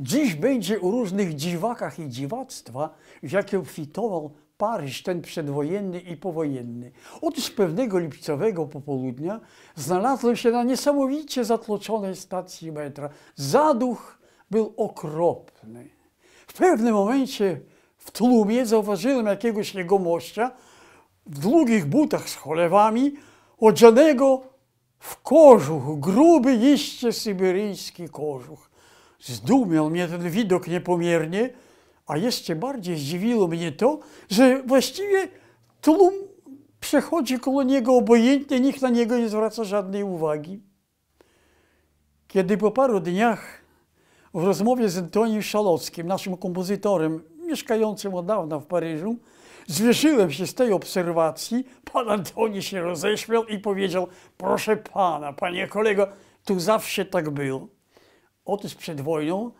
Dziś będzie o różnych dziwakach i dziwactwa, w jakie obfitował Paryż ten przedwojenny i powojenny. Otóż pewnego lipcowego popołudnia znalazłem się na niesamowicie zatłoczonej stacji metra. Zaduch był okropny. W pewnym momencie w tłumie zauważyłem jakiegoś jegomościa w długich butach z cholewami, odzianego w kożuch, gruby jeszcze syberyjski kożuch. Zdumiał mnie ten widok niepomiernie, a jeszcze bardziej zdziwiło mnie to, że właściwie tłum przechodzi koło niego obojętnie, nikt na niego nie zwraca żadnej uwagi. Kiedy po paru dniach w rozmowie z Antoniem Szalockim, naszym kompozytorem, mieszkającym od dawna w Paryżu, zwierzyłem się z tej obserwacji, pan Antoni się roześmiał i powiedział, proszę pana, panie kolego, tu zawsze tak było. Otóż przed wojną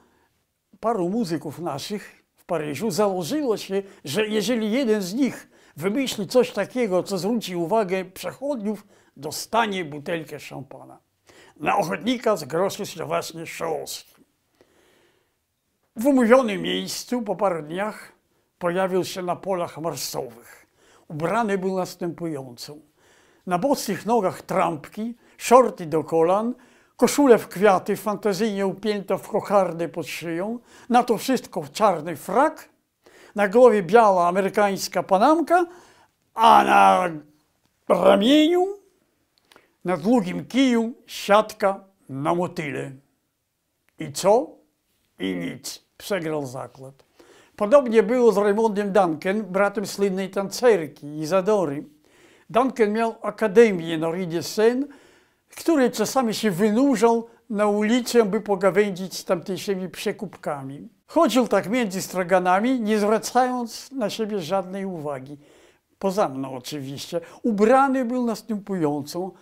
paru muzyków naszych w Paryżu założyło się, że jeżeli jeden z nich wymyśli coś takiego, co zwróci uwagę przechodniów, dostanie butelkę szampana. Na ochotnika z groszy właśnie Szołowski. W umówionym miejscu po paru dniach pojawił się na polach marsowych. Ubrany był następująco. Na bocnych nogach trampki, szorty do kolan, koszulę w kwiaty, fantazyjnie upięta w kochardę pod szyją, na to wszystko czarny frak, na głowie biała amerykańska panamka, a na ramieniu, na długim kiju siatka na motyle. I co? I nic. Przegrał zakład. Podobnie było z Raymondem Duncan, bratem słynnej tancerki Izadory. Duncan miał akademię na Ridzie Seine, które czasami się wynurzą na ulicę, by pogawędzić z tamtejszymi przekupkami. Chodził tak między straganami, nie zwracając na siebie żadnej uwagi. Poza mną oczywiście. Ubrany był następująco.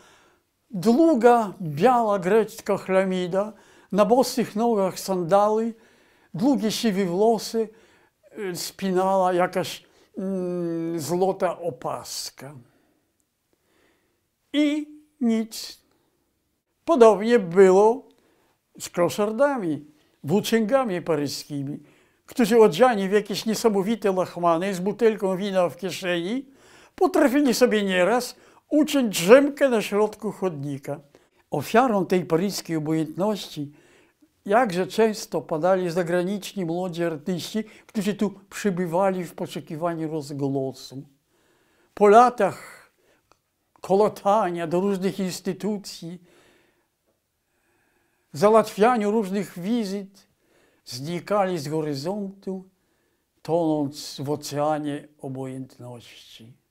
Długa, biała grecka chlamida, na bosych nogach sandały, długie siwe włosy e, spinała jakaś mm, złota opaska. I nic Podobnie było z Krosardami, włóczęgami paryskimi, którzy odziani w jakieś niesamowite lachmany z butelką wina w kieszeni potrafili sobie nieraz uczyć drzemkę na środku chodnika. Ofiarą tej paryskiej obojętności jakże często padali zagraniczni młodzi artyści, którzy tu przybywali w poszukiwaniu rozgłosu. Po latach kolotania do różnych instytucji załatwianiu różnych wizyt znikali z horyzontu, tonąc w oceanie obojętności.